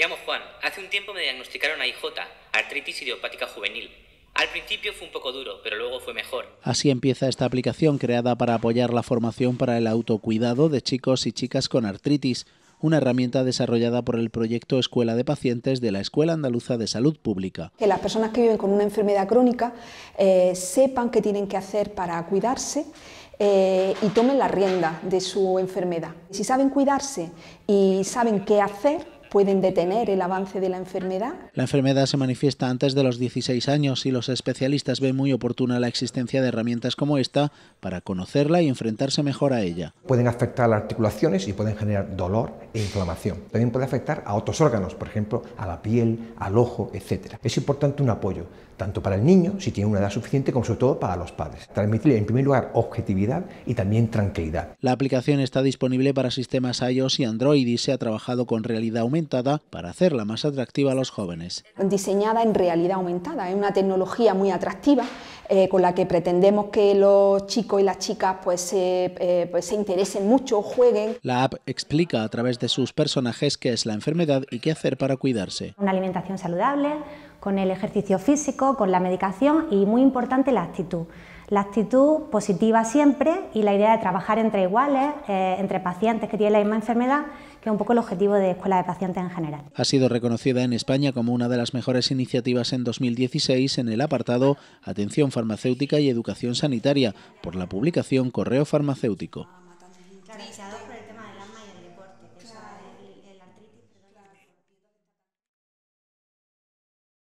Me llamo Juan. Hace un tiempo me diagnosticaron IJ, artritis idiopática juvenil. Al principio fue un poco duro, pero luego fue mejor. Así empieza esta aplicación creada para apoyar la formación para el autocuidado de chicos y chicas con artritis, una herramienta desarrollada por el proyecto Escuela de Pacientes de la Escuela Andaluza de Salud Pública. Que las personas que viven con una enfermedad crónica eh, sepan qué tienen que hacer para cuidarse. Eh, y tomen la rienda de su enfermedad. Si saben cuidarse y saben qué hacer, pueden detener el avance de la enfermedad. La enfermedad se manifiesta antes de los 16 años y los especialistas ven muy oportuna la existencia de herramientas como esta para conocerla y enfrentarse mejor a ella. Pueden afectar las articulaciones y pueden generar dolor e inflamación. También puede afectar a otros órganos, por ejemplo, a la piel, al ojo, etc. Es importante un apoyo, tanto para el niño, si tiene una edad suficiente, como sobre todo para los padres. Transmitirle, en primer lugar, objetividad y también tranquilidad. La aplicación está disponible para sistemas iOS y Android y se ha trabajado con realidad aumentada para hacerla más atractiva a los jóvenes. Diseñada en realidad aumentada, es una tecnología muy atractiva eh, con la que pretendemos que los chicos y las chicas pues, eh, pues se interesen mucho, jueguen. La app explica a través de sus personajes qué es la enfermedad y qué hacer para cuidarse. Una alimentación saludable, con el ejercicio físico, con la medicación y muy importante la actitud. La actitud positiva siempre y la idea de trabajar entre iguales, eh, entre pacientes que tienen la misma enfermedad, que es un poco el objetivo de Escuela de Pacientes en general. Ha sido reconocida en España como una de las mejores iniciativas en 2016 en el apartado Atención farmacéutica y educación sanitaria por la publicación Correo farmacéutico.